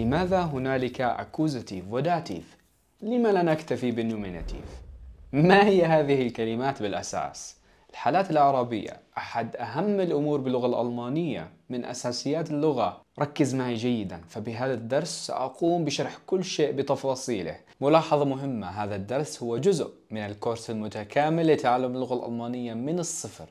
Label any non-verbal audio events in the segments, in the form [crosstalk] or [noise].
لماذا هنالك accusative وداتيف؟ لما لا نكتفي بالنوميناتيف؟ ما هي هذه الكلمات بالأساس؟ الحالات الأعرابية أحد أهم الأمور باللغة الألمانية من أساسيات اللغة ركز معي جيدا فبهذا الدرس سأقوم بشرح كل شيء بتفاصيله ملاحظة مهمة هذا الدرس هو جزء من الكورس المتكامل لتعلم اللغة الألمانية من الصفر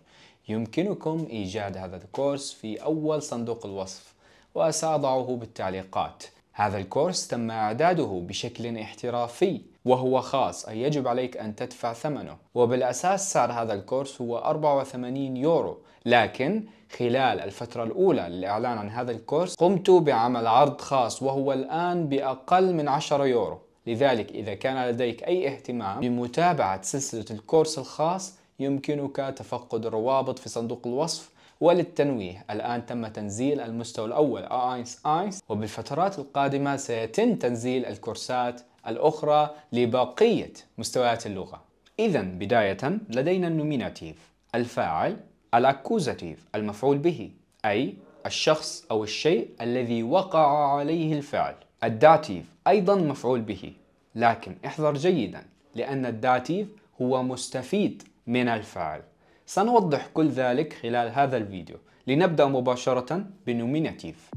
يمكنكم إيجاد هذا الكورس في أول صندوق الوصف وسأضعه بالتعليقات هذا الكورس تم إعداده بشكل احترافي وهو خاص أي يجب عليك أن تدفع ثمنه وبالأساس سعر هذا الكورس هو 84 يورو لكن خلال الفترة الأولى للإعلان عن هذا الكورس قمت بعمل عرض خاص وهو الآن بأقل من 10 يورو لذلك إذا كان لديك أي اهتمام بمتابعة سلسلة الكورس الخاص يمكنك تفقد الروابط في صندوق الوصف وللتنويه الآن تم تنزيل المستوى الأول آيس آيس وبالفترات القادمة سيتم تنزيل الكورسات الأخرى لبقية مستويات اللغة إذا بداية لدينا النوميناتيف الفاعل الأكوزاتيف المفعول به أي الشخص أو الشيء الذي وقع عليه الفعل الداتيف أيضا مفعول به لكن احذر جيدا لأن الداتيف هو مستفيد من الفعل سنوضح كل ذلك خلال هذا الفيديو لنبدأ مباشرة بنوميناتيف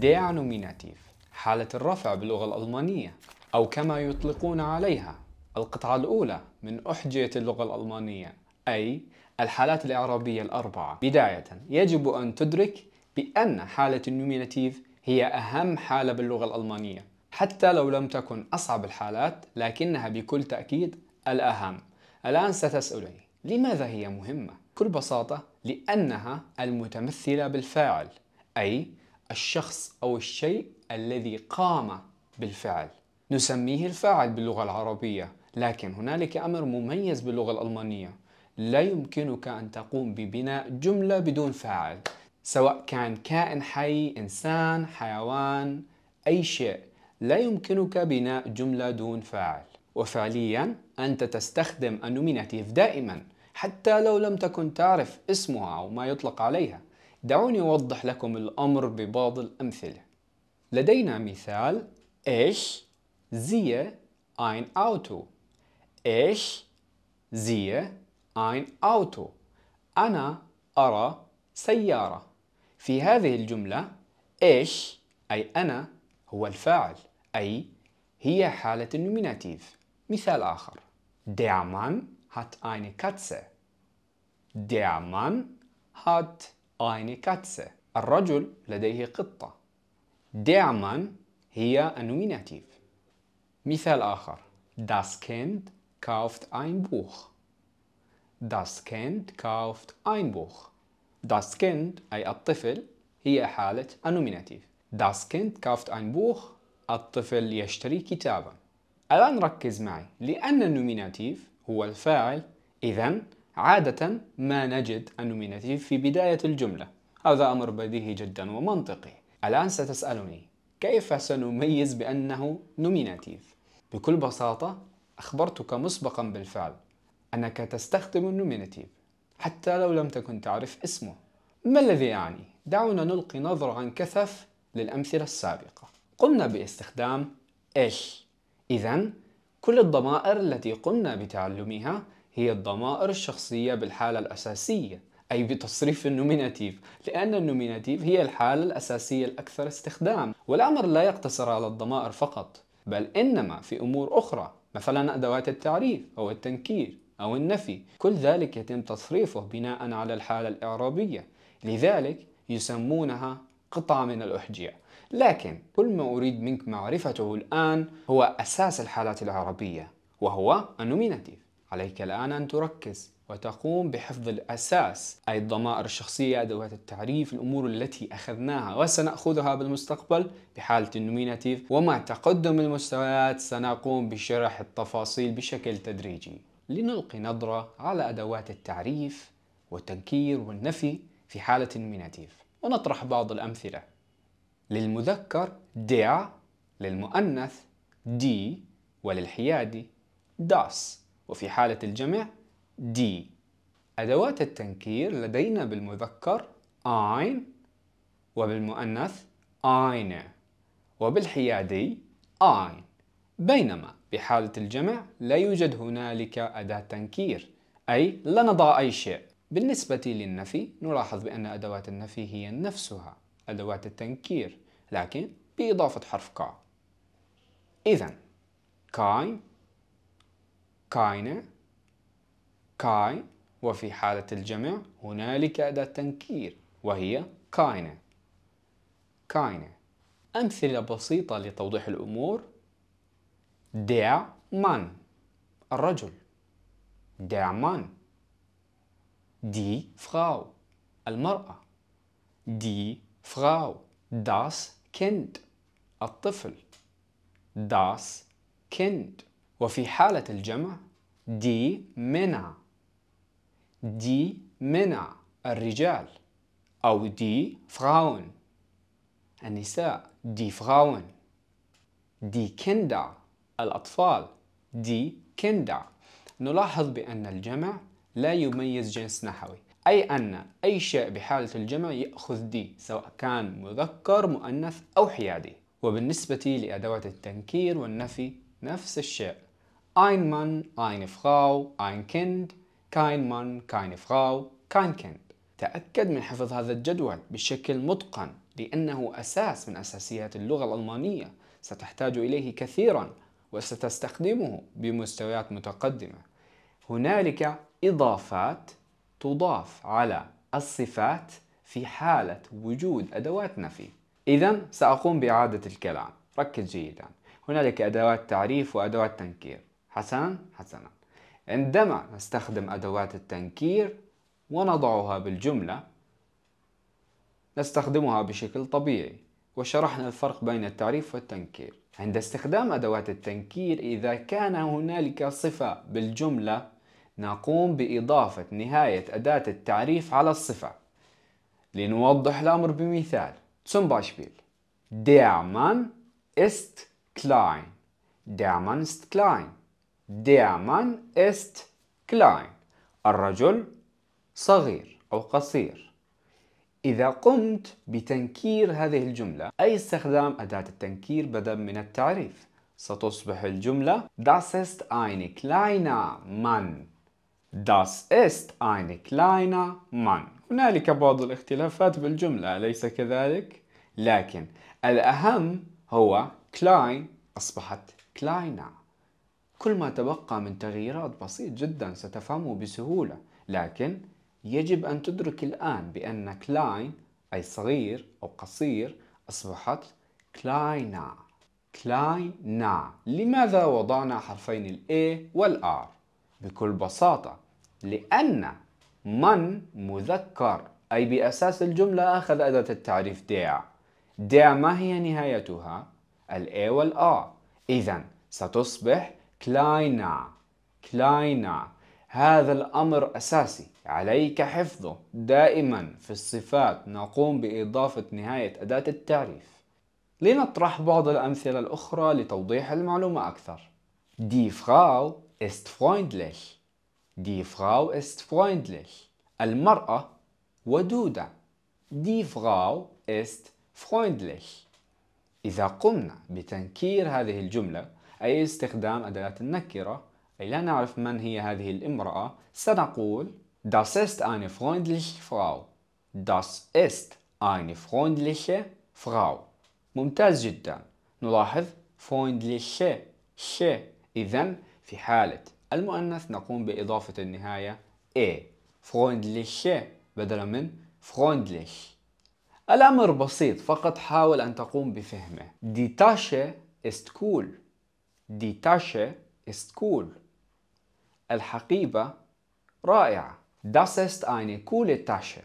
der Nominativ حالة الرفع باللغة الألمانية أو كما يطلقون عليها القطعة الأولى من أحجية اللغة الألمانية أي الحالات الإعرابية الأربعة بداية يجب أن تدرك بأن حالة النوميناتيف هي أهم حالة باللغة الألمانية حتى لو لم تكن أصعب الحالات لكنها بكل تأكيد الأهم الآن ستسألني لماذا هي مهمة؟ بكل بساطة لأنها المتمثلة بالفاعل أي الشخص أو الشيء الذي قام بالفعل نسميه الفاعل باللغة العربية لكن هنالك أمر مميز باللغة الألمانية لا يمكنك أن تقوم ببناء جملة بدون فاعل سواء كان كائن حي إنسان حيوان أي شيء لا يمكنك بناء جملة دون فاعل وفعليا أنت تستخدم النومينيتيف دائما حتى لو لم تكن تعرف اسمها أو ما يطلق عليها دعوني أوضح لكم الأمر ببعض الأمثلة لدينا مثال إيش زي اين اوتو ايش زي اين اوتو أنا أرى سيارة في هذه الجملة إيش أي أنا هو الفاعل أي هي حالة النوميناتيف مثال آخر دعمان hat eine Katze. Der Mann hat eine Katze. الرجل لديه قطة. Der Mann هي النوميناتيف. مثال آخر. Das Kind kauft ein Buch. Das Kind kauft ein Buch. Das Kind أي الطفل هي حالة النوميناتيف. Das Kind kauft ein Buch. الطفل يشتري كتابا. الآن ركز معي لأن النوميناتيف هو الفاعل إذا عادة ما نجد النومينيتيف في بداية الجملة هذا أمر بديهي جدا ومنطقي الآن ستسألني كيف سنميز بأنه نومينيتيف؟ بكل بساطة أخبرتك مسبقا بالفعل أنك تستخدم النومينيتيف حتى لو لم تكن تعرف اسمه ما الذي يعني؟ دعونا نلقي نظرة عن كثف للأمثلة السابقة قمنا باستخدام إيش إذا كل الضمائر التي قمنا بتعلمها هي الضمائر الشخصية بالحالة الأساسية أي بتصريف النومينيتيف لأن النومينيتيف هي الحالة الأساسية الأكثر استخدام والأمر لا يقتصر على الضمائر فقط بل إنما في أمور أخرى مثلا أدوات التعريف أو التنكير أو النفي كل ذلك يتم تصريفه بناء على الحالة الإعرابية لذلك يسمونها قطعة من الأحجية لكن كل ما أريد منك معرفته الآن هو أساس الحالات العربية وهو النوميناتيف عليك الآن أن تركز وتقوم بحفظ الأساس أي الضمائر الشخصية أدوات التعريف الأمور التي أخذناها وسنأخذها بالمستقبل بحالة النوميناتيف ومع تقدم المستويات سنقوم بشرح التفاصيل بشكل تدريجي لنلقي نظرة على أدوات التعريف والتنكير والنفي في حالة النوميناتيف ونطرح بعض الأمثلة للمذكر دع للمؤنث دي وللحيادي داس وفي حالة الجمع دي أدوات التنكير لدينا بالمذكر أين وبالمؤنث أين وبالحيادي أين بينما بحالة الجمع لا يوجد هنالك أداة تنكير أي لا نضع أي شيء بالنسبة للنفي نلاحظ بأن أدوات النفي هي نفسها أدوات التنكير لكن بإضافة حرف كا إذا كاي كاينة كاي وفي حالة الجمع هنالك أداة تنكير وهي كاينة كاينة أمثلة بسيطة لتوضيح الأمور der من الرجل der من die Frau المرأة die Frau das Kind الطفل das Kind وفي حالة الجمع die Männer die Männer الرجال أو die Frauen النساء die Frauen die Kinder الأطفال die Kinder نلاحظ بأن الجمع لا يميز جنس نحوي أي أن أي شيء بحالة الجمع يأخذ دي سواء كان مذكر مؤنث أو حيادي وبالنسبة لأدوات التنكير والنفي نفس الشيء أين من أين فغاو أين كند كاين من كاين فغاو كاين كند تأكد من حفظ هذا الجدول بشكل متقن لأنه أساس من أساسيات اللغة الألمانية ستحتاج إليه كثيرا وستستخدمه بمستويات متقدمة هنالك إضافات تضاف على الصفات في حالة وجود أدوات نفي إذا سأقوم بإعادة الكلام ركز جيدا هنالك أدوات تعريف وأدوات تنكير حسنا حسنا عندما نستخدم أدوات التنكير ونضعها بالجملة نستخدمها بشكل طبيعي وشرحنا الفرق بين التعريف والتنكير عند استخدام أدوات التنكير إذا كان هنالك صفة بالجملة نقوم بإضافة نهاية أداة التعريف على الصفة لنوضح الأمر بمثال zum Beispiel Der Mann ist klein Der Mann ist klein Der Mann ist klein الرجل صغير أو قصير إذا قمت بتنكير هذه الجملة أي استخدام أداة التنكير بدلا من التعريف ستصبح الجملة Das ist eine kleine Mann Das ist ein kleiner Mann. هنالك بعض الاختلافات بالجملة أليس كذلك؟ لكن الأهم هو كلاين أصبحت كلاينا كل ما تبقى من تغييرات بسيط جدا ستفهمه بسهولة لكن يجب أن تدرك الآن بأن كلاين أي صغير أو قصير أصبحت كلاينا كلاينا لماذا وضعنا حرفين ال A وال R؟ بكل بساطة لأن من مذكر أي بأساس الجملة أخذ أداة التعريف دع دع ما هي نهايتها؟ والـ A إذا ستصبح كلاينا كلاينا هذا الأمر أساسي عليك حفظه دائما في الصفات نقوم بإضافة نهاية أداة التعريف لنطرح بعض الأمثلة الأخرى لتوضيح المعلومة أكثر Die Frau ist freundlich Die Frau ist freundlich. المرأة ودودة. Die Frau ist freundlich. إذا قمنا بتنكير هذه الجملة أي استخدام أداة النكرة أي لا نعرف من هي هذه الامرأة سنقول Das ist eine freundliche Frau. Das ist eine freundliche Frau. ممتاز جدا. نلاحظ freundliche ش إذا في حالة المؤنث نقوم بإضافة النهاية A freundliche بدلا من freundlich الأمر بسيط فقط حاول أن تقوم بفهمه Die Tasche ist cool Die Tasche ist cool الحقيبة رائعة Das ist eine coole Tasche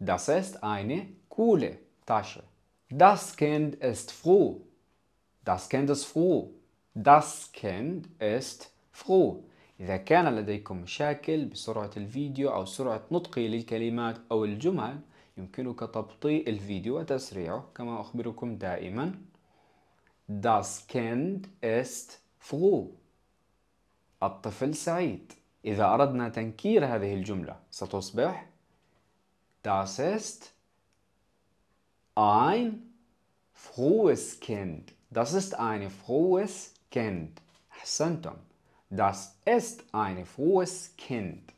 Das ist eine coole Tasche Das Kind ist froh Das Kind ist froh Das Kind ist froh إذا كان لديكم مشاكل بسرعة الفيديو أو سرعة نطقي للكلمات أو الجمل يمكنك تبطيء الفيديو وتسريعه كما أخبركم دائما Das Kind ist froh الطفل سعيد إذا أردنا تنكير هذه الجملة ستصبح Das ist ein frohes Kind Das ist ein frohes Kind أحسنتم Das ist ein frohes Kind.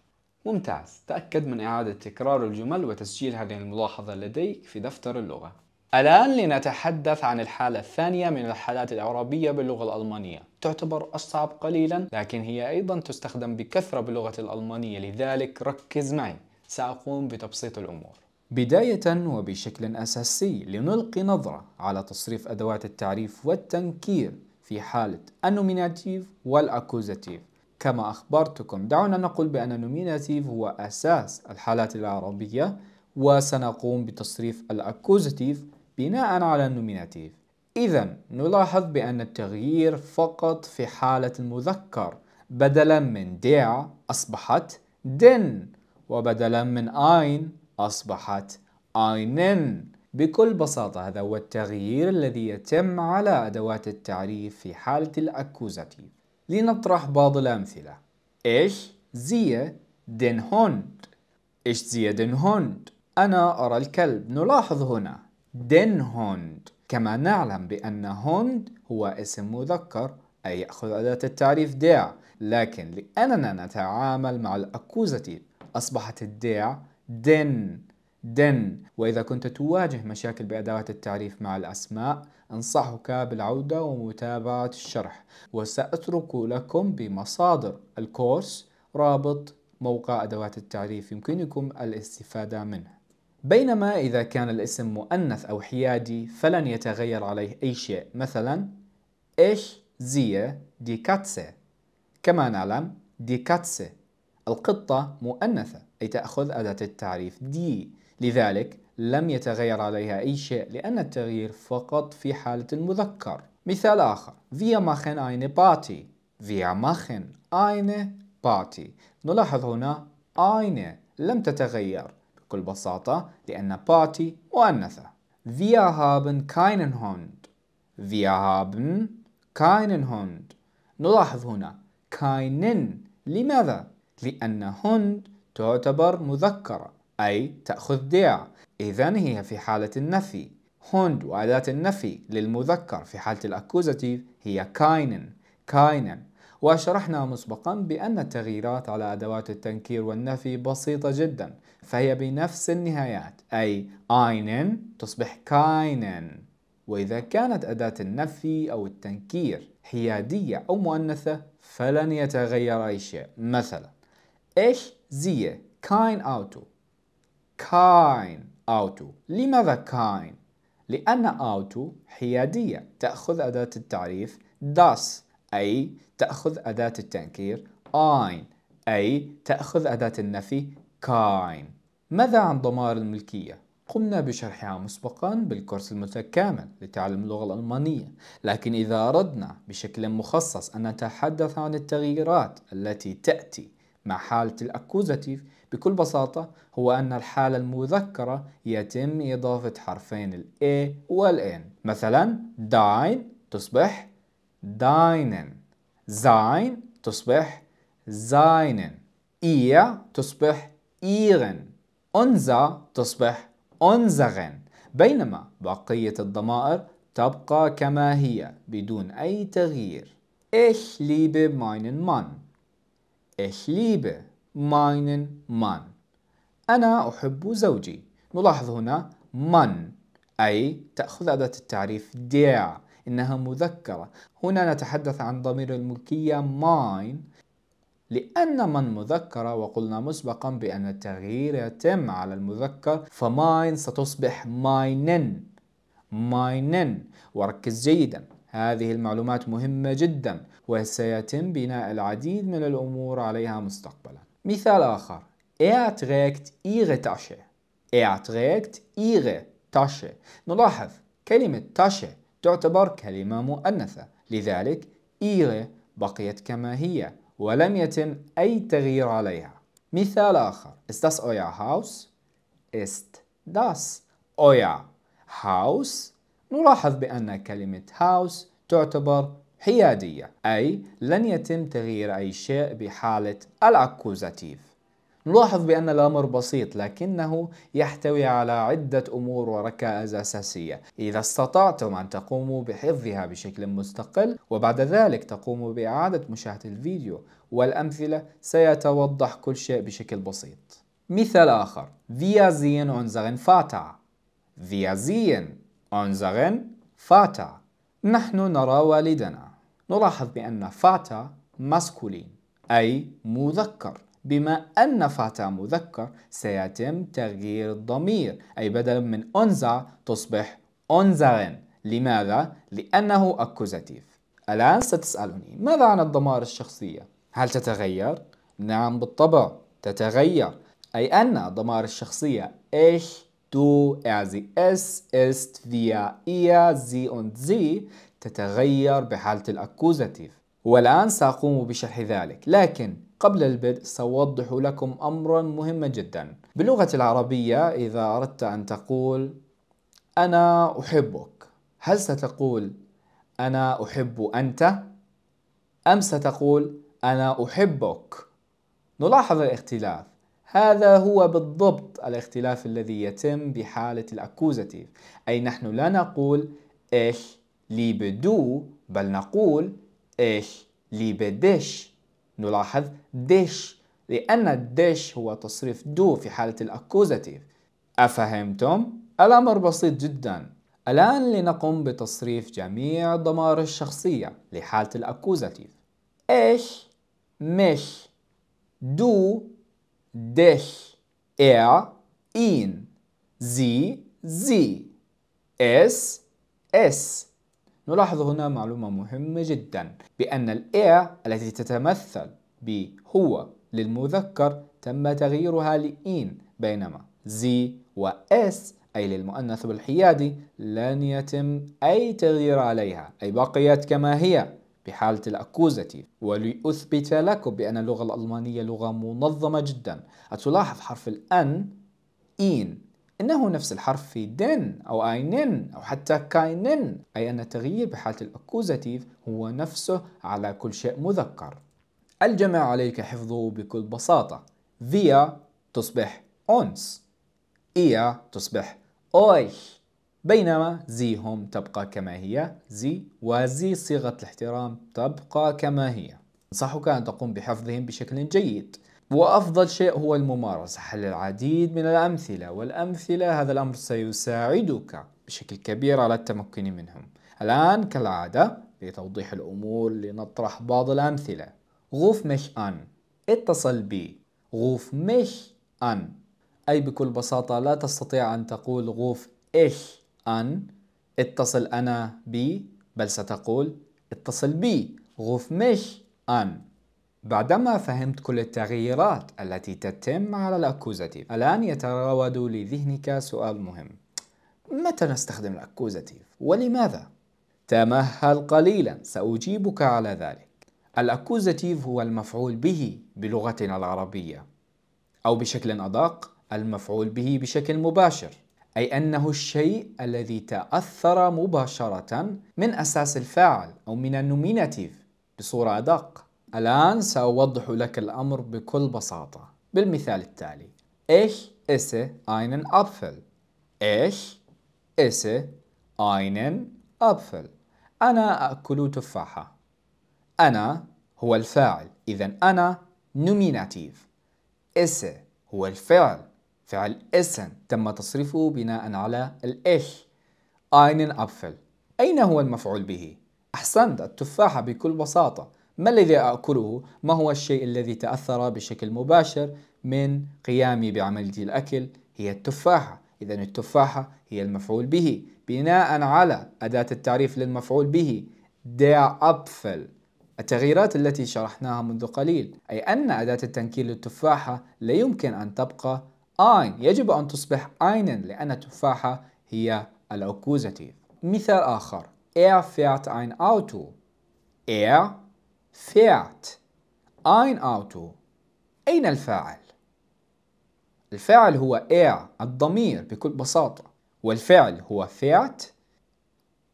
ممتاز تأكد من إعادة تكرار الجمل وتسجيل هذه الملاحظة لديك في دفتر اللغة الآن لنتحدث عن الحالة الثانية من الحالات الإعرابية باللغة الألمانية تعتبر أصعب قليلا لكن هي أيضا تستخدم بكثرة باللغة الألمانية لذلك ركز معي سأقوم بتبسيط الأمور بداية وبشكل أساسي لنلقي نظرة على تصريف أدوات التعريف والتنكير في حالة النوميناتيف والأكوزاتيف كما أخبرتكم دعونا نقول بأن النوميناتيف هو أساس الحالات العربية وسنقوم بتصريف الأكوزاتيف بناء على النوميناتيف إذا نلاحظ بأن التغيير فقط في حالة المذكر بدلا من دع أصبحت دن وبدلا من أين أصبحت أينن بكل بساطة هذا هو التغيير الذي يتم على أدوات التعريف في حالة الأكوزاتيف لنطرح بعض الأمثلة إيش زي دن هوند إيش زي دن هوند أنا أرى الكلب نلاحظ هنا دن هوند كما نعلم بأن هوند هو اسم مذكر أي يأخذ أداة التعريف داع لكن لأننا نتعامل مع الأكوزاتيف أصبحت الداع دن then وإذا كنت تواجه مشاكل بأدوات التعريف مع الأسماء أنصحك بالعودة ومتابعة الشرح وسأترك لكم بمصادر الكورس رابط موقع أدوات التعريف يمكنكم الاستفادة منه بينما إذا كان الاسم مؤنث أو حيادي فلن يتغير عليه أي شيء مثلا إيش زي دي كاتسة كما نعلم دي كاتسة القطة مؤنثة أي تأخذ أداة التعريف دي لذلك لم يتغير عليها أي شيء لأن التغيير فقط في حالة المذكر مثال آخر Wir machen eine Party Wir machen eine Party نلاحظ هنا eine لم تتغير بكل بساطة لأن party مؤنثة Wir haben keinen Hund Wir haben keinen Hund نلاحظ هنا keinen لماذا؟ لأن hund تعتبر مذكرة أي تأخذ ديع إذا هي في حالة النفي هوند وأداة النفي للمذكر في حالة الأكوزاتيف هي كاينن كاينن وشرحنا مسبقا بأن التغييرات على أدوات التنكير والنفي بسيطة جدا فهي بنفس النهايات أي أينن تصبح كاينن وإذا كانت أداة النفي أو التنكير حيادية أو مؤنثة فلن يتغير أي شيء مثلا إيش زي كاين أوتو كاين أوتو لماذا كاين؟ لأن أوتو حيادية تأخذ أداة التعريف داس أي تأخذ أداة التنكير أين أي تأخذ أداة النفي كاين ماذا عن ضمائر الملكية؟ قمنا بشرحها مسبقا بالكورس المتكامل لتعلم اللغة الألمانية لكن إذا أردنا بشكل مخصص أن نتحدث عن التغييرات التي تأتي مع حالة الأكوزاتيف بكل بساطة هو أن الحالة المذكرة يتم إضافة حرفين الـ A والـ N مثلا داين تصبح داينن زاين تصبح زاينن إيا تصبح إيغن أنزا تصبح أنزغن بينما بقية الضمائر تبقى كما هي بدون أي تغيير إيش ليبي ماينن مان إيش ليبي ماينن مان أنا أحب زوجي نلاحظ هنا من أي تأخذ أداة التعريف der إنها مذكرة هنا نتحدث عن ضمير الملكية ماين لأن من مذكرة وقلنا مسبقا بأن التغيير يتم على المذكر فماين ستصبح ماينن ماينن وركز جيدا هذه المعلومات مهمة جدا وسيتم بناء العديد من الأمور عليها مستقبلا مثال آخر Er trägt ihre Tasche. Er trägt ihre Tasche. نلاحظ كلمة Tasche تعتبر كلمة مؤنثة لذلك ihre بقيت كما هي ولم يتم أي تغيير عليها مثال آخر Ist das euer Haus? Ist das euer Haus? نلاحظ بأن كلمة house تعتبر حيادية أي لن يتم تغيير أي شيء بحالة الأكوزاتيف نلاحظ بأن الأمر بسيط لكنه يحتوي على عدة أمور وركائز أساسية إذا استطعتم أن تقوموا بحفظها بشكل مستقل وبعد ذلك تقوموا بإعادة مشاهدة الفيديو والأمثلة سيتوضح كل شيء بشكل بسيط مثال آخر Wir sehen unseren Vater Wir sehen unseren Vater نحن نرى والدنا نلاحظ بأن فاتا ماسكولين أي مذكر بما أن فاتا مذكر سيتم تغيير الضمير أي بدلا من أنزا تصبح أنزرن لماذا؟ لأنه أكوزاتيف الآن ستسألني ماذا عن الضمائر الشخصية؟ هل تتغير؟ نعم بالطبع تتغير أي أن الضمائر الشخصية إيش تو إعزي إس إست فيا إيا زي sie زي تتغير بحالة الأكوزاتيف والآن سأقوم بشرح ذلك لكن قبل البدء سأوضح لكم أمرا مهما جدا باللغة العربية إذا أردت أن تقول أنا أحبك هل ستقول أنا أحب أنت؟ أم ستقول أنا أحبك؟ نلاحظ الاختلاف هذا هو بالضبط الاختلاف الذي يتم بحالة الأكوزاتيف أي نحن لا نقول إيش ليبي دو بل نقول إيش ليبي ديش نلاحظ دش لأن الدش هو تصريف دو في حالة الأكوزاتيف أفهمتم؟ الأمر بسيط جدا الآن لنقم بتصريف جميع ضمائر الشخصية لحالة الأكوزاتيف إيش مش دو دش إع إين زي زي اس اس نلاحظ هنا معلومة مهمة جدا بأن الاير التي تتمثل بـ هو للمذكر تم تغييرها لإين بينما زي وإس أي للمؤنث والحيادي لن يتم أي تغيير عليها أي بقيت كما هي بحالة الأكوزاتيف ولأثبت لكم بأن اللغة الألمانية لغة منظمة جدا أتلاحظ حرف الأن إين إنه نفس الحرف في den أو einen أو حتى keinen أي أن التغيير بحالة الأكوزاتيف هو نفسه على كل شيء مذكر الجمع عليك حفظه بكل بساطة فيا تصبح أونس إيا تصبح أويش بينما زيهم تبقى كما هي زي وزي صيغة الاحترام تبقى كما هي أنصحك أن تقوم بحفظهم بشكل جيد وأفضل شيء هو الممارسة حل العديد من الأمثلة والأمثلة هذا الأمر سيساعدك بشكل كبير على التمكن منهم الآن كالعادة لتوضيح الأمور لنطرح بعض الأمثلة غوف مش أن اتصل بي غوف مش أن أي بكل بساطة لا تستطيع أن تقول غوف إيش أن اتصل أنا بي بل ستقول اتصل بي غوف مش أن بعدما فهمت كل التغييرات التي تتم على الأكوزاتيف الآن يتراود لذهنك سؤال مهم متى نستخدم الأكوزاتيف؟ ولماذا؟ تمهل قليلا سأجيبك على ذلك الأكوزاتيف هو المفعول به بلغتنا العربية أو بشكل أدق المفعول به بشكل مباشر أي أنه الشيء الذي تأثر مباشرة من أساس الفاعل أو من النومينيتيف بصورة أدق الآن سأوضح لك الأمر بكل بساطة بالمثال التالي إيش esse einen Apfel إيش esse einen Apfel أنا أأكل تفاحة أنا هو الفاعل إذا أنا نوميناتيف esse هو الفعل فعل essen تم تصريفه بناء على الإيش einen Apfel أين هو المفعول به؟ أحسنت التفاحة بكل بساطة ما الذي آكله؟ ما هو الشيء الذي تأثر بشكل مباشر من قيامي بعملية الأكل؟ هي التفاحة إذا التفاحة هي المفعول به بناء على أداة التعريف للمفعول به der أبفل التغييرات التي شرحناها منذ قليل أي أن أداة التنكير للتفاحة لا يمكن أن تبقى ein يجب أن تصبح einen لأن التفاحة هي الأكوزاتيف مثال آخر Er fährt ein Auto Er fährt ein Auto أين الفاعل؟ الفاعل هو إير الضمير بكل بساطة والفعل هو fährt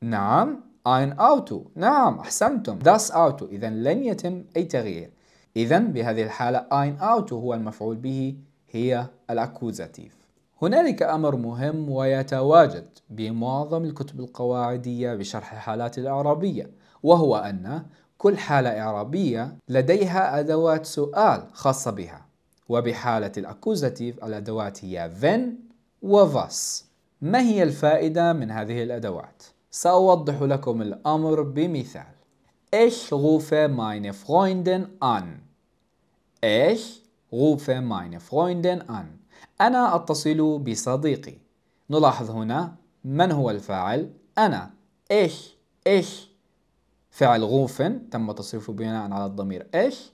نعم ein Auto نعم أحسنتم داس Auto إذا لن يتم أي تغيير إذا بهذه الحالة ein Auto هو المفعول به هي الأكوزاتيف هنالك أمر مهم ويتواجد بمعظم الكتب القواعدية بشرح الحالات الإعرابية وهو أن كل حالة إعرابية لديها أدوات سؤال خاصة بها وبحالة الأكوزاتيف الأدوات هي when و ما هي الفائدة من هذه الأدوات؟ سأوضح لكم الأمر بمثال Ich rufe meine Freundin an Ich rufe meine Freundin an أنا أتصل بصديقي نلاحظ هنا من هو الفاعل؟ أنا Ich Ich فعل غوفن تم تصريفه بناء على الضمير إيش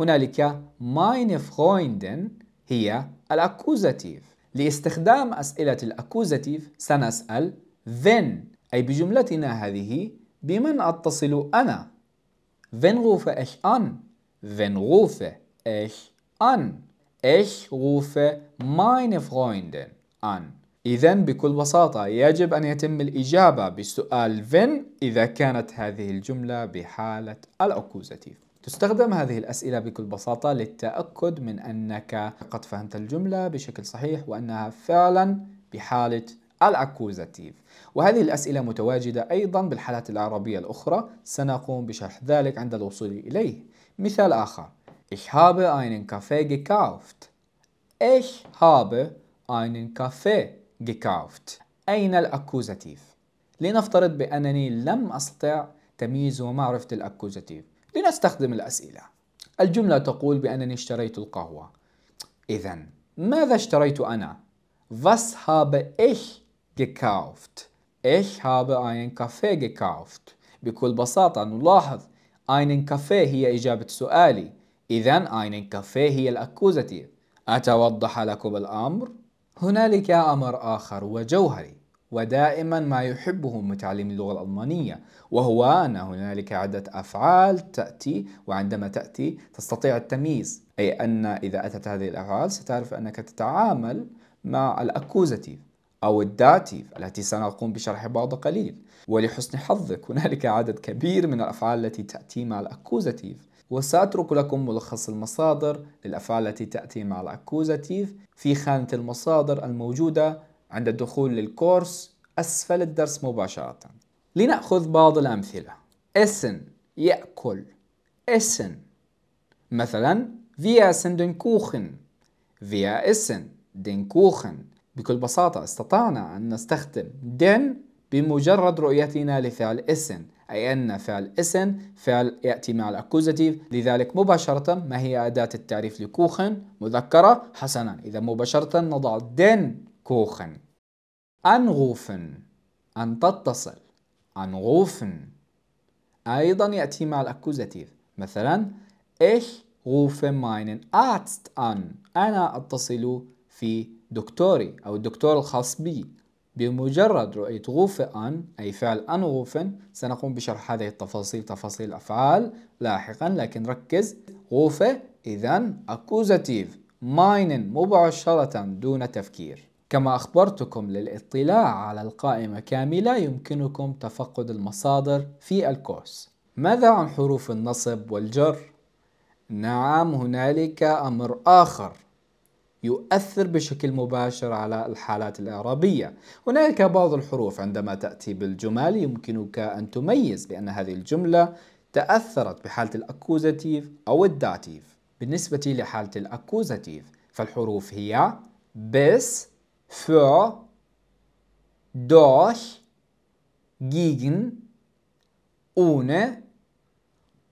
هنالك ماين فرويندن هي الأكوزاتيف لاستخدام أسئلة الأكوزاتيف سنسأل ذن أي بجملتنا هذه بمن أتصل أنا wenn غوفة إيش أن wenn غوفة إيش أن إيش غوفة ماين فرويندن أن إذا بكل بساطة يجب أن يتم الإجابة بسؤال فين إذا كانت هذه الجملة بحالة الأكوزاتيف تستخدم هذه الأسئلة بكل بساطة للتأكد من أنك قد فهمت الجملة بشكل صحيح وأنها فعلا بحالة الأكوزاتيف وهذه الأسئلة متواجدة أيضا بالحالات العربية الأخرى سنقوم بشرح ذلك عند الوصول إليه مثال آخر Ich habe einen Kaffee gekauft Ich habe einen Kaffee gekauft أين الأكوزاتيف؟ لنفترض بأنني لم أستطع تمييز ومعرفة الأكوزاتيف لنستخدم الأسئلة الجملة تقول بأنني اشتريت القهوة إذا ماذا اشتريت أنا؟ Was habe ich gekauft? Ich habe einen Kaffee gekauft. بكل بساطة نلاحظ einen Kaffee هي إجابة سؤالي إذا einen Kaffee هي الأكوزاتيف أتوضح لكم الأمر؟ هنالك أمر آخر وجوهري ودائما ما يحبه متعلم اللغة الألمانية وهو أن هنالك عدة أفعال تأتي وعندما تأتي تستطيع التمييز أي أن إذا أتت هذه الأفعال ستعرف أنك تتعامل مع الأكوزاتيف أو الداتيف التي سنقوم بشرح بعد قليل ولحسن حظك هنالك عدد كبير من الأفعال التي تأتي مع الأكوزاتيف وسأترك لكم ملخص المصادر للأفعال التي تأتي مع الأكوزاتيف في خانة المصادر الموجودة عند الدخول للكورس أسفل الدرس مباشرة لنأخذ بعض الأمثلة اسن يأكل اسن مثلا فيا إسن دن كوخن فيا إسن دن كوخن بكل بساطة استطعنا أن نستخدم دن بمجرد رؤيتنا لفعل اسن أي أن فعل اسم فعل يأتي مع الأكوزاتيف لذلك مباشرة ما هي أداة التعريف لكوخن مذكرة حسنا إذا مباشرة نضع دن كوخن أنغوفن أن تتصل أنغوفن أيضا يأتي مع الأكوزاتيف مثلا إيش غوفي ماينن أتست أن أنا أتصل في دكتوري أو الدكتور الخاص بي بمجرد رؤية غوفة أن أي فعل أن سنقوم بشرح هذه التفاصيل تفاصيل الأفعال لاحقا لكن ركز غوفة إذا أكوزاتيف ماينن مباشرة دون تفكير كما أخبرتكم للإطلاع على القائمة كاملة يمكنكم تفقد المصادر في الكورس ماذا عن حروف النصب والجر؟ نعم هنالك أمر آخر يؤثر بشكل مباشر على الحالات الإعرابية هناك بعض الحروف عندما تأتي بالجمل يمكنك أن تميز بأن هذه الجملة تأثرت بحالة الأكوزاتيف أو الداتيف بالنسبة لحالة الأكوزاتيف فالحروف هي بس für, durch, جيجن ohne,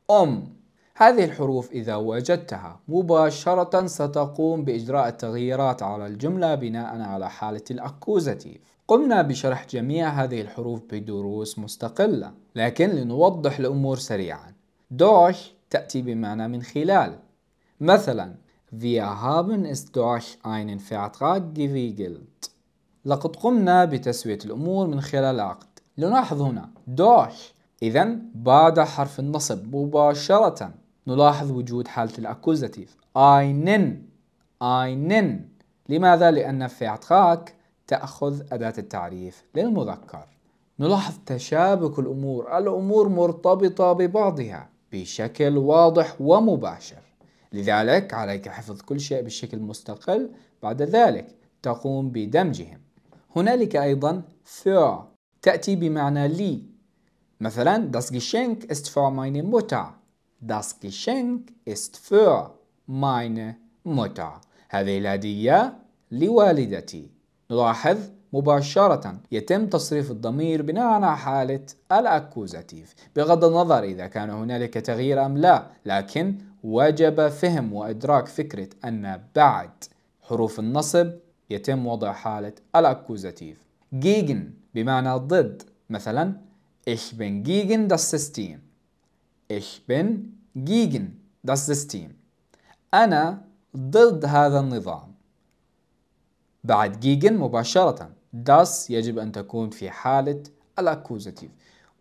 um هذه الحروف إذا وجدتها مباشرة ستقوم بإجراء التغييرات على الجملة بناء على حالة الأكوزاتيف قمنا بشرح جميع هذه الحروف بدروس مستقلة لكن لنوضح الأمور سريعا دوش تأتي بمعنى من خلال مثلا Wir haben es durch einen Vertrag geregelt لقد قمنا بتسوية الأمور من خلال عقد لنلاحظ هنا دوش إذا بعد حرف النصب مباشرة نلاحظ وجود حالة الأكوزاتيف أينن أينن لماذا؟ لأن فعتخاك تأخذ أداة التعريف للمذكر نلاحظ تشابك الأمور الأمور مرتبطة ببعضها بشكل واضح ومباشر لذلك عليك حفظ كل شيء بشكل مستقل بعد ذلك تقوم بدمجهم هنالك أيضا für تأتي بمعنى لي مثلا داس جيشينك استفع für meine Das Geschenk ist für meine Mutter. هذه الهدية لوالدتي. نلاحظ مباشرة يتم تصريف الضمير بناء على حالة الأكوزاتيف بغض النظر إذا كان هنالك تغيير أم لا لكن وجب فهم وإدراك فكرة أن بعد حروف النصب يتم وضع حالة الأكوزاتيف gegen بمعنى ضد مثلا ich bin gegen das System Ich bin gegen das System. أنا ضد هذا النظام. بعد gegen مباشرة das يجب أن تكون في حالة الأكوزاتيف.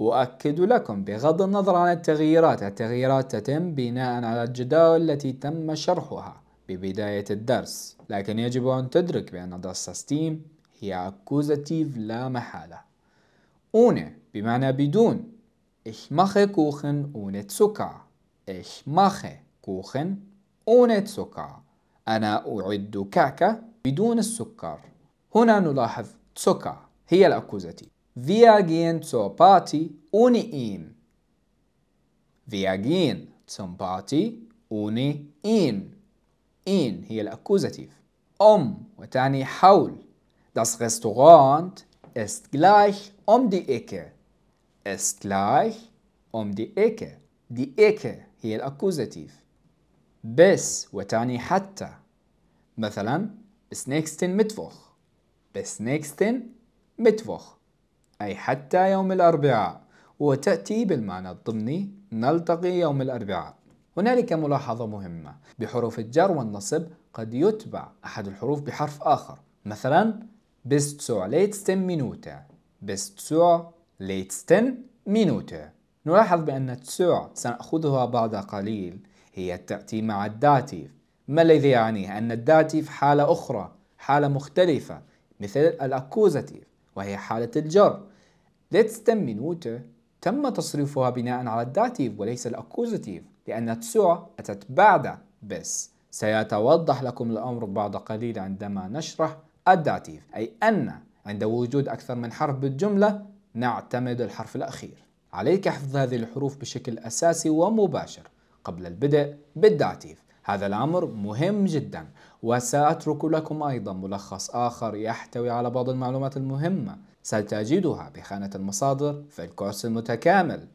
أؤكد لكم بغض النظر عن التغييرات التغييرات تتم بناء على الجداول التي تم شرحها ببداية الدرس لكن يجب أن تدرك بأن das System هي أكوزاتيف لا محالة. Ohne بمعنى بدون Ich mache Kuchen ohne Zucker. Ich mache Kuchen ohne Zucker. أنا أعد كعكة بدون السكر. هنا نلاحظ Zucker هي الأكوزاتيف. Wir gehen zur Party ohne ihn. Wir gehen zum Party ohne ihn. Ihn هي الأكوزاتيف. Um وتعني حول. Das Restaurant ist gleich um die Ecke. ist gleich um die Ecke. Die Ecke هي الأكوزاتيف بس وتعني حتى مثلا bis nächsten Mittwoch bis nächsten Mittwoch أي حتى يوم الأربعاء وتأتي بالمعنى الضمني نلتقي يوم الأربعاء هنالك ملاحظة مهمة بحروف الجر والنصب قد يتبع أحد الحروف بحرف آخر مثلا bis zur letzten Minute bis zur letzten Minute. نلاحظ بأن تسوع سنأخذها بعد قليل هي تأتي مع الداتيف ما الذي يعنيه؟ أن الداتيف حالة أخرى حالة مختلفة مثل الأكوزاتيف وهي حالة الجر letzten Minute تم تصريفها بناء على الداتيف وليس الأكوزاتيف لأن تسوع أتت بعد بس سيتوضح لكم الأمر بعد قليل عندما نشرح الداتيف أي أن عند وجود أكثر من حرف بالجملة نعتمد الحرف الأخير عليك حفظ هذه الحروف بشكل أساسي ومباشر قبل البدء بالدعتيف هذا الأمر مهم جدا وسأترك لكم أيضا ملخص آخر يحتوي على بعض المعلومات المهمة ستجدها بخانة المصادر في الكورس المتكامل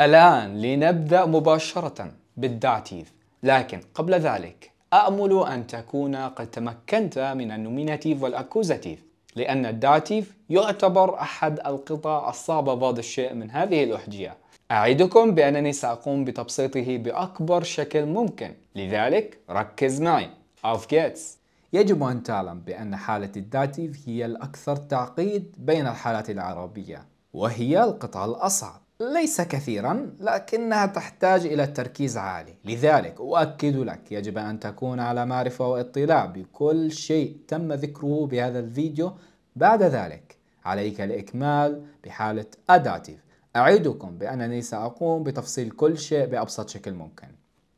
الآن لنبدأ مباشرة بالدعتيف لكن قبل ذلك أأمل أن تكون قد تمكنت من النوميناتيف والأكوزاتيف لأن الداتيف يعتبر أحد القطع الصعبة بعض الشيء من هذه الأحجية أعدكم بأنني سأقوم بتبسيطه بأكبر شكل ممكن لذلك ركز معي أوف جيتس يجب أن تعلم بأن حالة الداتيف هي الأكثر تعقيد بين الحالات العربية وهي القطع الأصعب ليس كثيرا لكنها تحتاج إلى تركيز عالي لذلك أؤكد لك يجب أن تكون على معرفة واطلاع بكل شيء تم ذكره بهذا الفيديو بعد ذلك عليك الإكمال بحالة أداتيف أعدكم بأنني سأقوم بتفصيل كل شيء بأبسط شكل ممكن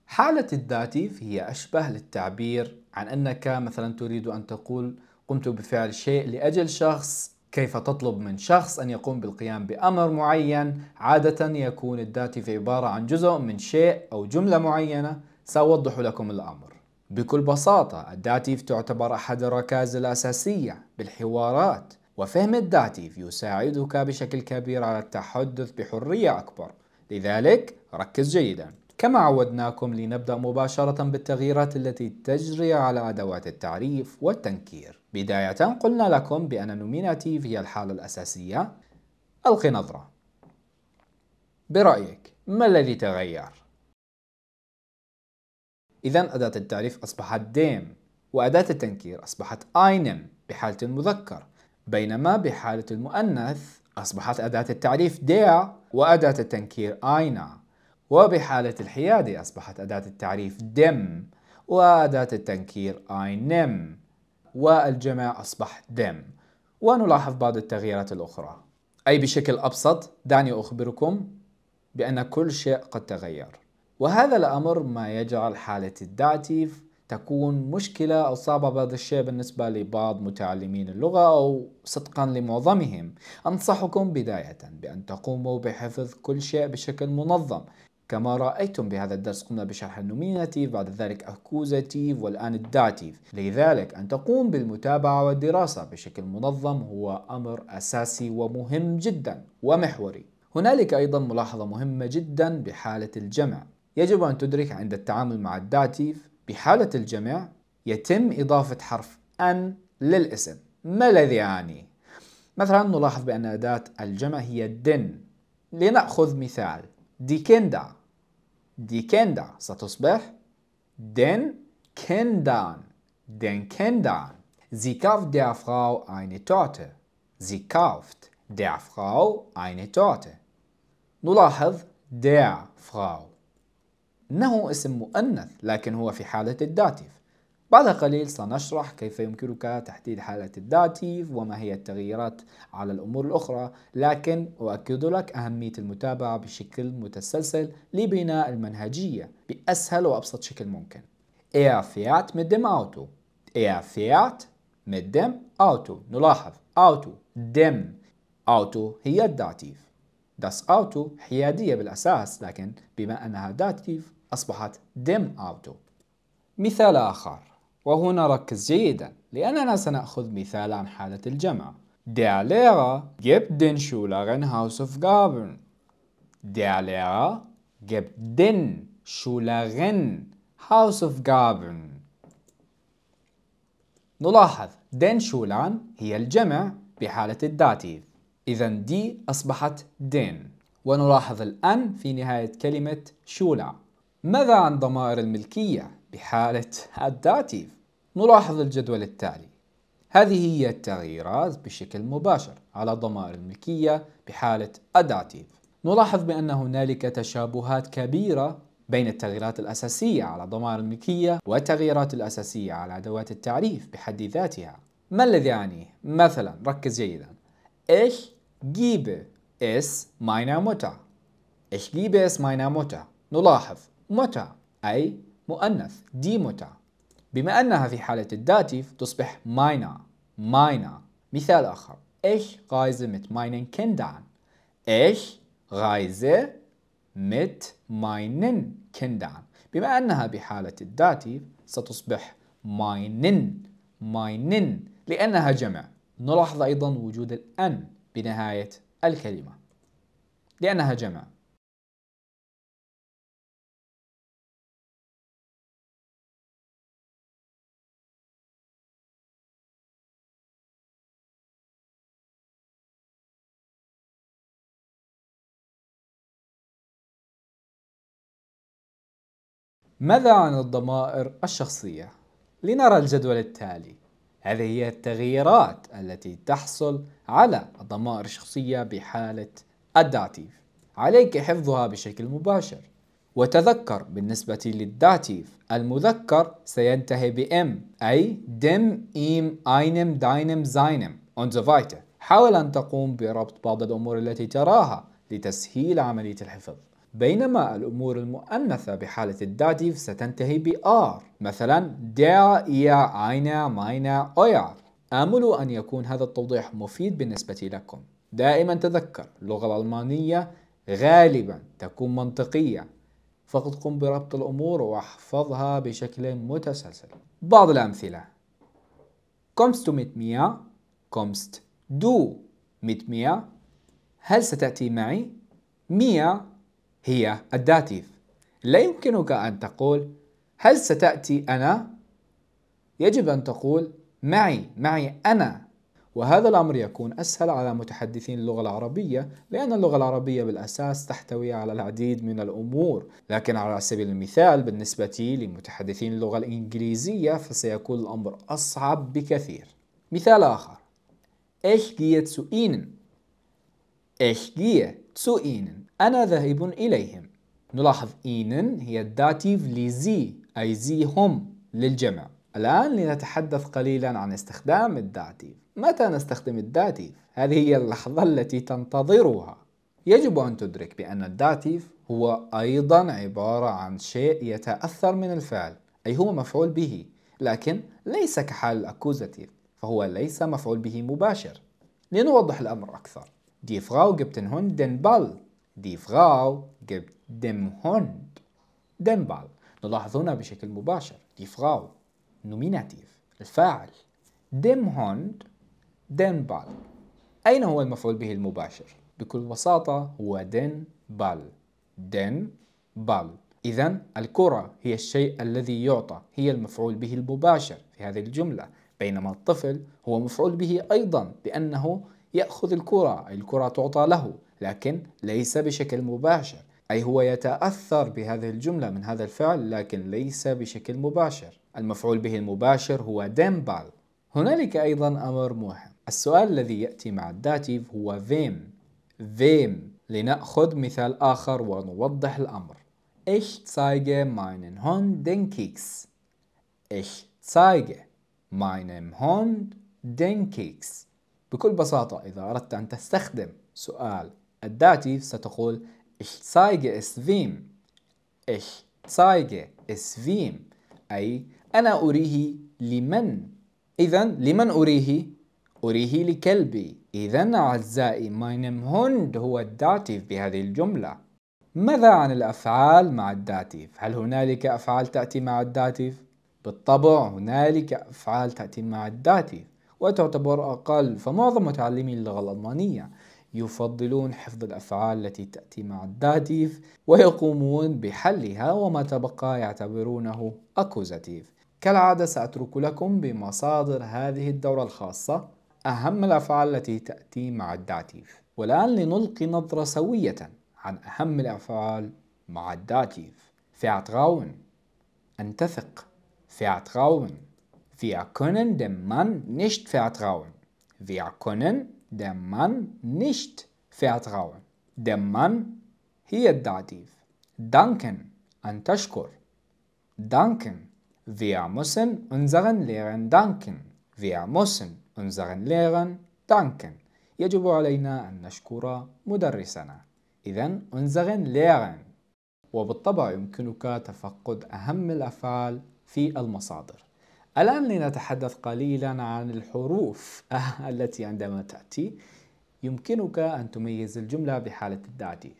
حالة الداتيف هي أشبه للتعبير عن أنك مثلا تريد أن تقول قمت بفعل شيء لأجل شخص كيف تطلب من شخص أن يقوم بالقيام بأمر معين عادة يكون الداتيف عبارة عن جزء من شيء أو جملة معينة سأوضح لكم الأمر بكل بساطة الداتيف تعتبر أحد الركائز الأساسية بالحوارات وفهم الداتيف يساعدك بشكل كبير على التحدث بحرية أكبر لذلك ركز جيداً كما عودناكم لنبدأ مباشرة بالتغييرات التي تجري على أدوات التعريف والتنكير بداية قلنا لكم بأن النوميناتيف هي الحالة الأساسية ألقي نظرة برأيك ما الذي تغير؟ إذا أداة التعريف أصبحت ديم وأداة التنكير أصبحت أينم بحالة المذكر بينما بحالة المؤنث أصبحت أداة التعريف ديا وأداة التنكير أينا وبحالة الحيادة أصبحت أداة التعريف دم وأداة التنكير I نم والجمع أصبح دم ونلاحظ بعض التغييرات الأخرى أي بشكل أبسط دعني أخبركم بأن كل شيء قد تغير وهذا الأمر ما يجعل حالة الداتيف تكون مشكلة أو صعبة بعض الشيء بالنسبة لبعض متعلمين اللغة أو صدقا لمعظمهم أنصحكم بداية بأن تقوموا بحفظ كل شيء بشكل منظم كما رأيتم بهذا الدرس قمنا بشرح النوميناتيف بعد ذلك أكوزاتيف والآن الداتيف لذلك أن تقوم بالمتابعة والدراسة بشكل منظم هو أمر أساسي ومهم جدا ومحوري هنالك أيضا ملاحظة مهمة جدا بحالة الجمع يجب أن تدرك عند التعامل مع الداتيف بحالة الجمع يتم إضافة حرف أن للاسم ما الذي يعني؟ مثلا نلاحظ بأن أداة الجمع هي دن لنأخذ مثال دي كندا دي كندا ستصبح دن كندان دن كندان Sie kauft der Frau eine Torte. Sie kauft der Frau eine Torte. نلاحظ دي Frau. إنه اسم مؤنث لكن هو في حالة الداتيف. بعد قليل سنشرح كيف يمكنك تحديد حالة الداتيف وما هي التغييرات على الأمور الأخرى لكن أؤكد لك أهمية المتابعة بشكل متسلسل لبناء المنهجية بأسهل وأبسط شكل ممكن Er fährt mit dem Auto Er fährt mit نلاحظ أوتو دم أوتو هي الداتيف داس أوتو حيادية بالأساس لكن بما أنها داتيف أصبحت دم أوتو مثال آخر وهنا ركز جيدا لأننا سنأخذ مثال عن حالة الجمع Der Lehrer gibt den Schülern Hausaufgaben. Der Lehrer gibt den Schülern Hausaufgaben. نلاحظ den Schülern هي الجمع بحالة الداتيف إذا دي أصبحت den ونلاحظ الأن في نهاية كلمة شولا ماذا عن ضمائر الملكية بحالة الداتيف؟ نلاحظ الجدول التالي هذه هي التغييرات بشكل مباشر على ضمائر الملكية بحالة أداتيف نلاحظ بأن هنالك تشابهات كبيرة بين التغييرات الأساسية على ضمائر الملكية والتغييرات الأساسية على أدوات التعريف بحد ذاتها ما الذي أعنيه؟ مثلا ركز جيدا إيش gebe es meiner Mutter. Ich liebe es meiner Mutter. نلاحظ متى أي مؤنث دي متى بما أنها في حالة الداتيف تصبح ماينا ماينا مثال آخر إيش غايزة مت ماينن كندان إيش غايزة مت ماينن كندان بما أنها بحالة الداتيف ستصبح ماينن ماينن لأنها جمع نلاحظ أيضا وجود الأن بنهاية الكلمة لأنها جمع ماذا عن الضمائر الشخصية؟ لنرى الجدول التالي هذه هي التغييرات التي تحصل على الضمائر الشخصية بحالة الداتيف عليك حفظها بشكل مباشر وتذكر بالنسبة للداتيف المذكر سينتهي بإم أي دم إيم أينم داينم زاينم on the weiter حاول أن تقوم بربط بعض الأمور التي تراها لتسهيل عملية الحفظ بينما الأمور المؤنثة بحالة الداتيف ستنتهي بآر -r مثلا der, ihr, einer, meiner, euer آمل أن يكون هذا التوضيح مفيد بالنسبة لكم دائما تذكر اللغة الألمانية غالبا تكون منطقية فقط قم بربط الأمور واحفظها بشكل متسلسل بعض الأمثلة kommst du mit mir kommst du mit mir هل ستأتي معي mir هي الداتيف لا يمكنك أن تقول هل ستأتي أنا؟ يجب أن تقول معي معي أنا وهذا الأمر يكون أسهل على متحدثين اللغة العربية لأن اللغة العربية بالأساس تحتوي على العديد من الأمور لكن على سبيل المثال بالنسبة لمتحدثين اللغة الإنجليزية فسيكون الأمر أصعب بكثير مثال آخر Ich gehe zu Ihnen Ich gehe zu Ihnen أنا ذاهب إليهم نلاحظ إينن هي الداتيف لزي أي زي هم للجمع الآن لنتحدث قليلا عن استخدام الداتيف متى نستخدم الداتيف؟ هذه هي اللحظة التي تنتظرها يجب أن تدرك بأن الداتيف هو أيضا عبارة عن شيء يتأثر من الفعل أي هو مفعول به لكن ليس كحال الأكوزاتيف فهو ليس مفعول به مباشر لنوضح الأمر أكثر Die Frau gibt den Hund den Ball دي فراو جبت دم هوند دم بال نلاحظ هنا بشكل مباشر دي فراو نوميناتيف الفاعل دم هوند den بال أين هو المفعول به المباشر؟ بكل بساطة هو دن بال دن بال إذا الكرة هي الشيء الذي يعطى هي المفعول به المباشر في هذه الجملة بينما الطفل هو مفعول به أيضا لأنه يأخذ الكرة الكرة تعطى له لكن ليس بشكل مباشر أي هو يتأثر بهذه الجملة من هذا الفعل لكن ليس بشكل مباشر المفعول به المباشر هو ديمبال هنالك أيضا أمر مهم السؤال الذي يأتي مع الداتيف هو فيم فيم لنأخذ مثال آخر ونوضح الأمر Ich zeige meinen Hund den Keks. Ich zeige meinem Hund den Keks. بكل بساطة إذا أردت أن تستخدم سؤال الداتيف ستقول Ich zeige es wem Ich zeige es wem أي أنا أريه لمن إذا لمن أريه؟ أريه لكلبي إذا أعزائي meinem Hund هو الداتيف بهذه الجملة ماذا عن الأفعال مع الداتيف؟ هل هنالك أفعال تأتي مع الداتيف؟ بالطبع هنالك أفعال تأتي مع الداتيف وتعتبر أقل فمعظم متعلمي اللغة الألمانية يفضلون حفظ الأفعال التي تأتي مع الداتيف ويقومون بحلها وما تبقى يعتبرونه أكوزاتيف كالعادة سأترك لكم بمصادر هذه الدورة الخاصة أهم الأفعال التي تأتي مع الداتيف والآن لنلقي نظرة سوية عن أهم الأفعال مع الداتيف Vertrauen أن تثق Vertrauen Wir können dem Mann nicht vertrauen. Wir können der Mann nicht vertrauen. Der Mann hier Dativ. Danken an تشكر. Danken. Wir müssen unseren Lehrern danken. Wir müssen unseren Lehrern danken. يجب علينا أن نشكر مدرسنا. إذا unseren Lehrern. وبالطبع يمكنك تفقد أهم الأفعال في المصادر. الآن لنتحدث قليلا عن الحروف [laughs] التي عندما تأتي يمكنك أن تميز الجملة بحالة الدعدي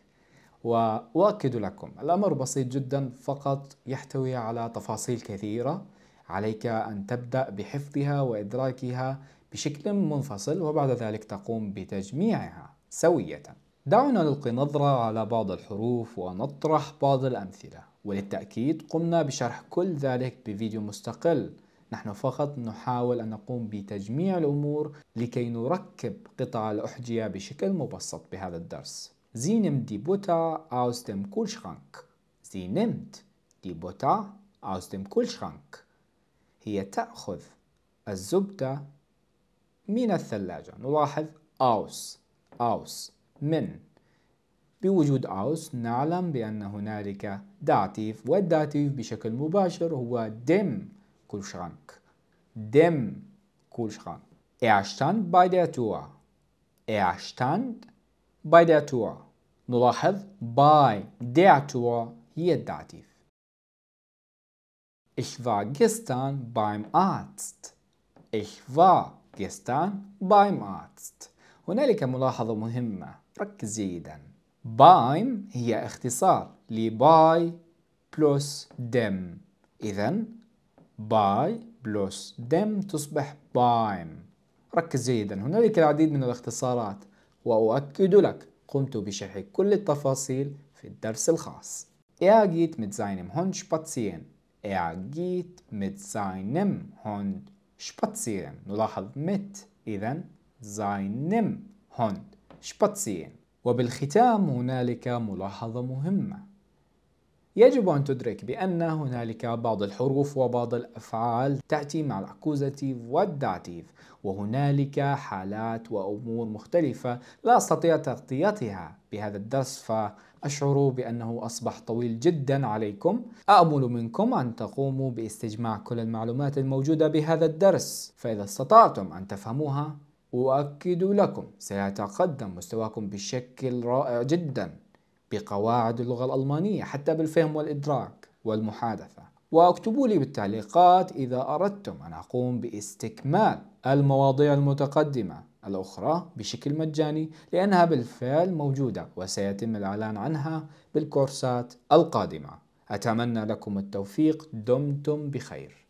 وأؤكد لكم الأمر بسيط جدا فقط يحتوي على تفاصيل كثيرة عليك أن تبدأ بحفظها وإدراكها بشكل منفصل وبعد ذلك تقوم بتجميعها سوية دعونا نلقي نظرة على بعض الحروف ونطرح بعض الأمثلة وللتأكيد قمنا بشرح كل ذلك بفيديو مستقل نحن فقط نحاول أن نقوم بتجميع الأمور لكي نركب قطع الأحجية بشكل مبسط بهذا الدرس Sie دي بوتا أوس aus dem Kühlschrank. Sie nimmt die Butter aus هي تأخذ الزبدة من الثلاجة. نلاحظ أوس أوس من بوجود أوس نعلم بأن هنالك داتيف والداتيف بشكل مباشر هو دم Kühlschrank. Dem Kühlschrank. Er stand bei der Tür. Er stand bei der Tür. نلاحظ by der Tür هي الداتيف. Ich war gestern beim Arzt. Ich war gestern beim Arzt. هنالك ملاحظة مهمة ركز جيدا بايم هي اختصار لباي بلس دم إذن باي بلس دم تصبح بايم ركز جيدا هنالك العديد من الاختصارات وأؤكد لك قمت بشرح كل التفاصيل في الدرس الخاص Er geht mit seinem Hund spazieren. Er geht mit seinem Hund spazieren. نلاحظ mit إذا seinem Hund spazieren. وبالختام هنالك ملاحظة مهمة يجب أن تدرك بأن هنالك بعض الحروف وبعض الأفعال تأتي مع الأكوزاتيف والداتيف وهنالك حالات وأمور مختلفة لا أستطيع تغطيتها بهذا الدرس فأشعر بأنه أصبح طويل جدا عليكم أأمل منكم أن تقوموا باستجماع كل المعلومات الموجودة بهذا الدرس فإذا استطعتم أن تفهموها أؤكد لكم سيتقدم مستواكم بشكل رائع جدا بقواعد اللغة الألمانية حتى بالفهم والإدراك والمحادثة واكتبوا لي بالتعليقات إذا أردتم أن أقوم باستكمال المواضيع المتقدمة الأخرى بشكل مجاني لأنها بالفعل موجودة وسيتم الإعلان عنها بالكورسات القادمة أتمنى لكم التوفيق دمتم بخير